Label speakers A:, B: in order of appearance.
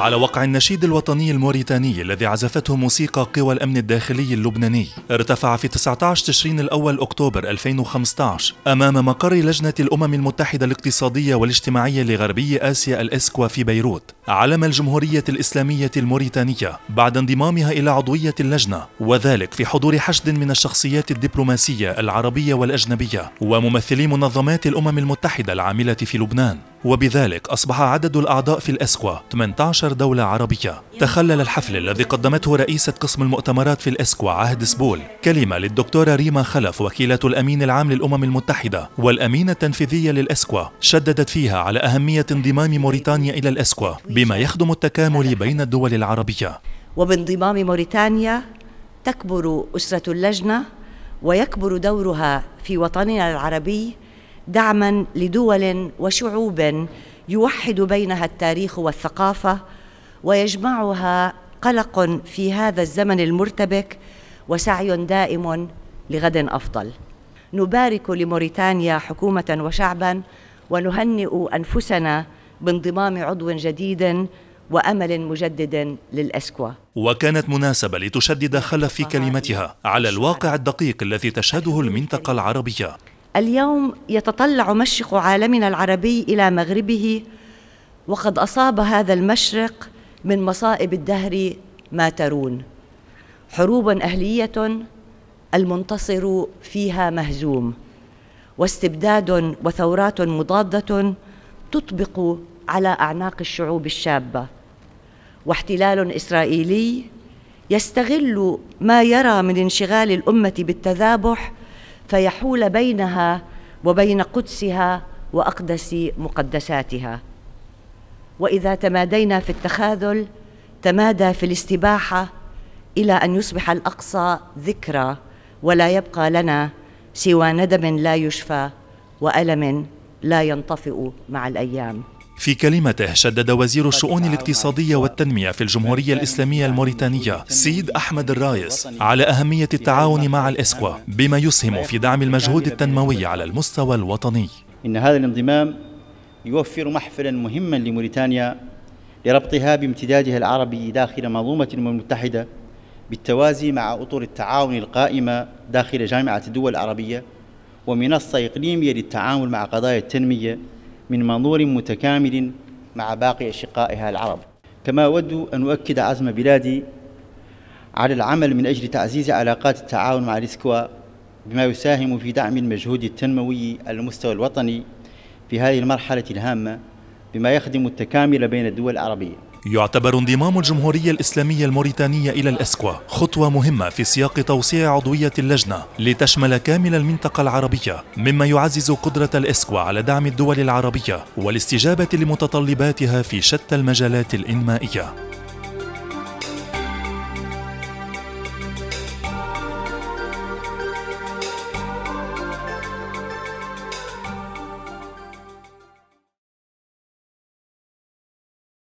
A: على وقع النشيد الوطني الموريتاني الذي عزفته موسيقى قوى الأمن الداخلي اللبناني ارتفع في 19 تشرين الأول أكتوبر 2015 أمام مقر لجنة الأمم المتحدة الاقتصادية والاجتماعية لغربي آسيا الإسكوا في بيروت علم الجمهورية الإسلامية الموريتانية بعد انضمامها إلى عضوية اللجنة وذلك في حضور حشد من الشخصيات الدبلوماسية العربية والأجنبية وممثلي منظمات الأمم المتحدة العاملة في لبنان وبذلك أصبح عدد الأعضاء في الأسكوا 18 دولة عربية تخلل الحفل الذي قدمته رئيسة قسم المؤتمرات في الأسكوا عهد سبول كلمة للدكتورة ريما خلف وكيلة الأمين العام للأمم المتحدة والأمينة التنفيذية للأسكوا شددت فيها على أهمية انضمام موريتانيا إلى الأسكوا بما يخدم التكامل بين الدول العربية
B: وبانضمام موريتانيا تكبر أسرة اللجنة ويكبر دورها في وطننا العربي دعما لدول وشعوب يوحد بينها التاريخ والثقافه ويجمعها قلق في هذا الزمن المرتبك وسعي دائم لغد افضل نبارك لموريتانيا حكومه وشعبا ونهنئ انفسنا بانضمام عضو جديد وامل مجدد للاسكوا.
A: وكانت مناسبه لتشدد خلف في كلمتها على الواقع الدقيق الذي تشهده المنطقه العربيه.
B: اليوم يتطلع مشرق عالمنا العربي الى مغربه وقد اصاب هذا المشرق من مصائب الدهر ما ترون حروب اهليه المنتصر فيها مهزوم واستبداد وثورات مضاده تطبق على اعناق الشعوب الشابه واحتلال اسرائيلي يستغل ما يرى من انشغال الامه بالتذابح فيحول بينها وبين قدسها واقدس مقدساتها واذا تمادينا في التخاذل تمادى في الاستباحه الى ان يصبح الاقصى ذكرى ولا يبقى لنا سوى ندم لا يشفى والم لا ينطفئ مع الايام
A: في كلمته شدد وزير الشؤون الاقتصادية والتنمية في الجمهورية الإسلامية الموريتانية سيد أحمد الرايس على أهمية التعاون مع الإسكوا بما يسهم في دعم المجهود التنموي على المستوى الوطني
C: إن هذا الانضمام يوفر محفلا مهما لموريتانيا لربطها بامتدادها العربي داخل منظومة الأمم المتحدة بالتوازي مع أطر التعاون القائمة داخل جامعة الدول العربية ومنصة إقليمية للتعامل مع قضايا التنمية من منظور متكامل مع باقي أشقائها العرب كما أود أن أؤكد عزم بلادي على العمل من أجل تعزيز علاقات التعاون مع الإسكوا بما يساهم في دعم المجهود التنموي على المستوى الوطني في هذه المرحلة الهامة بما يخدم التكامل بين الدول العربية
A: يعتبر انضمام الجمهورية الإسلامية الموريتانية إلى الأسكوا خطوة مهمة في سياق توسيع عضوية اللجنة لتشمل كامل المنطقة العربية مما يعزز قدرة الأسكوا على دعم الدول العربية والاستجابة لمتطلباتها في شتى المجالات الإنمائية